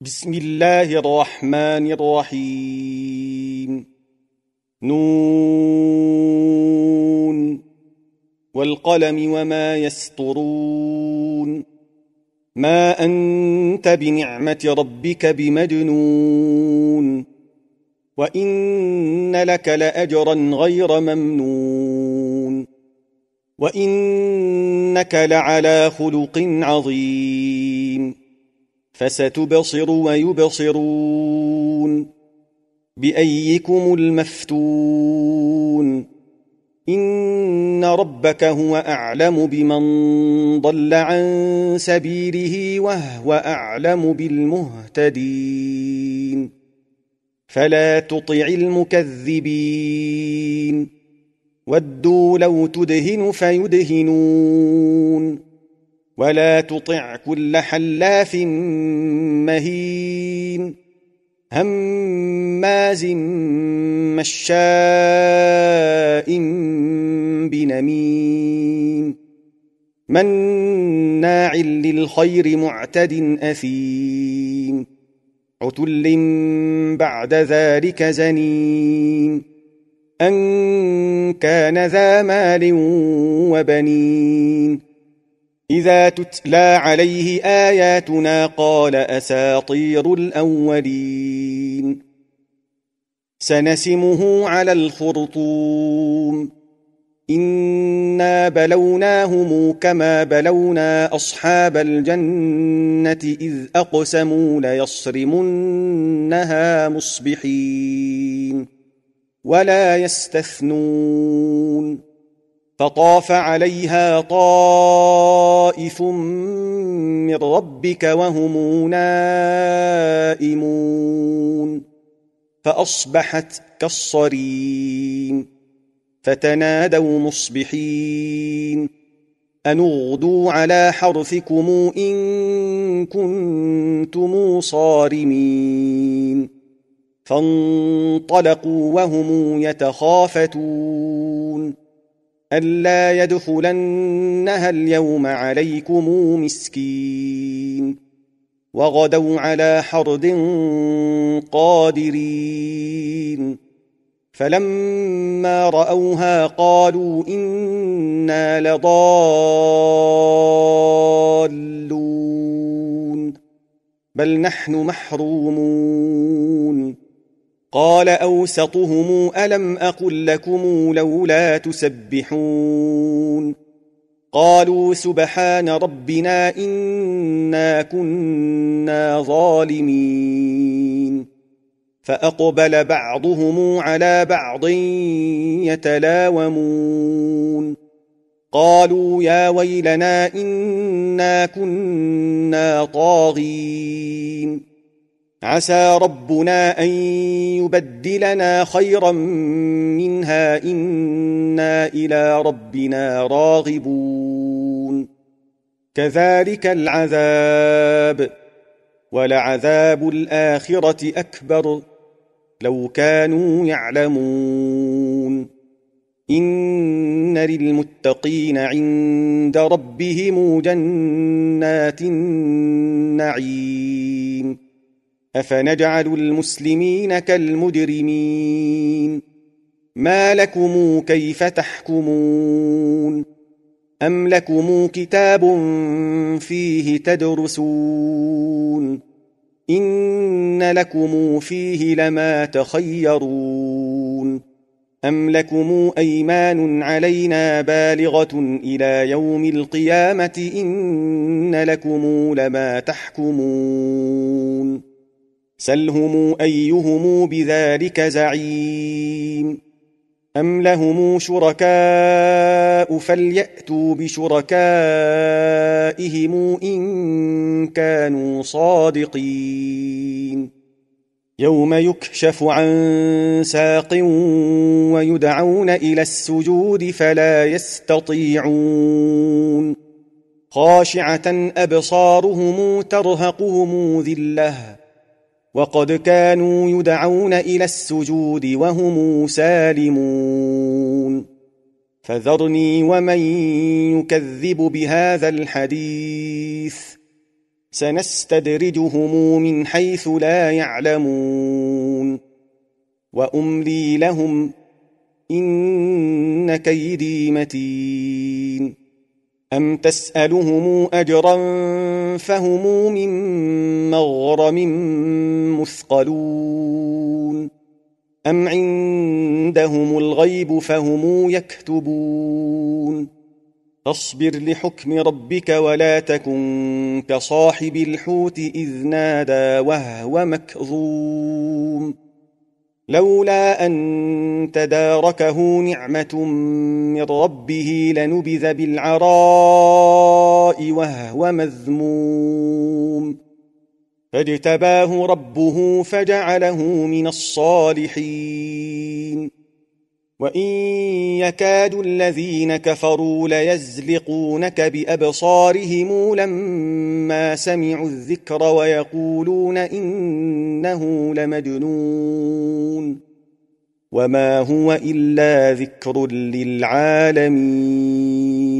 بسم الله الرحمن الرحيم نون والقلم وما يسطرون ما أنت بنعمة ربك بمجنون وإن لك لأجرا غير ممنون وإنك لعلى خلق عظيم فستبصر ويبصرون بايكم المفتون ان ربك هو اعلم بمن ضل عن سبيله وهو اعلم بالمهتدين فلا تطع المكذبين ودوا لو تدهن فيدهنون ولا تطع كل حلاف مهين هماز مشاء بنميم مناع للخير معتد اثيم عتل بعد ذلك زنيم ان كان ذا مال وبنين إذا تتلى عليه آياتنا قال أساطير الأولين سنسمه على الخرطوم إنا بلوناهم كما بلونا أصحاب الجنة إذ أقسموا ليصرمنها مصبحين ولا يستثنون فطاف عليها طاف خائف من ربك وهم نائمون فأصبحت كالصريم فتنادوا مصبحين أن اغدوا على حرثكم إن كنتم صارمين فانطلقوا وهم يتخافتون ألا يدخلنها اليوم عليكم مسكين وغدوا على حرد قادرين فلما رأوها قالوا إنا لضالون بل نحن محرومون قال أوسطهم ألم أقل لكم لولا تسبحون قالوا سبحان ربنا إنا كنا ظالمين فأقبل بعضهم على بعض يتلاومون قالوا يا ويلنا إنا كنا طاغين عسى ربنا أن يبدلنا خيرا منها إنا إلى ربنا راغبون كذلك العذاب ولعذاب الآخرة أكبر لو كانوا يعلمون إن للمتقين عند ربهم جنات النعيم أفنجعل المسلمين كالمجرمين ما لكم كيف تحكمون أم لكم كتاب فيه تدرسون إن لكم فيه لما تخيرون أم لكم أيمان علينا بالغة إلى يوم القيامة إن لكم لما تحكمون سلهم أيهم بذلك زعيم أم لهم شركاء فليأتوا بشركائهم إن كانوا صادقين يوم يكشف عن ساق ويدعون إلى السجود فلا يستطيعون خاشعة أبصارهم ترهقهم ذِلَّةٌ وقد كانوا يدعون الى السجود وهم سالمون فذرني ومن يكذب بهذا الحديث سنستدرجهم من حيث لا يعلمون واملي لهم ان كيدي متين أم تسألهم أجرا فهم من مغرم مثقلون أم عندهم الغيب فهم يكتبون فاصبر لحكم ربك ولا تكن كصاحب الحوت إذ نادى وهو مكظوم لولا أن تداركه نعمة من ربه لنبذ بالعراء وهو مذموم فاجتباه ربه فجعله من الصالحين وإن يكاد الذين كفروا ليزلقونك بأبصارهم لما سمعوا الذكر ويقولون إنه لمجنون وما هو إلا ذكر للعالمين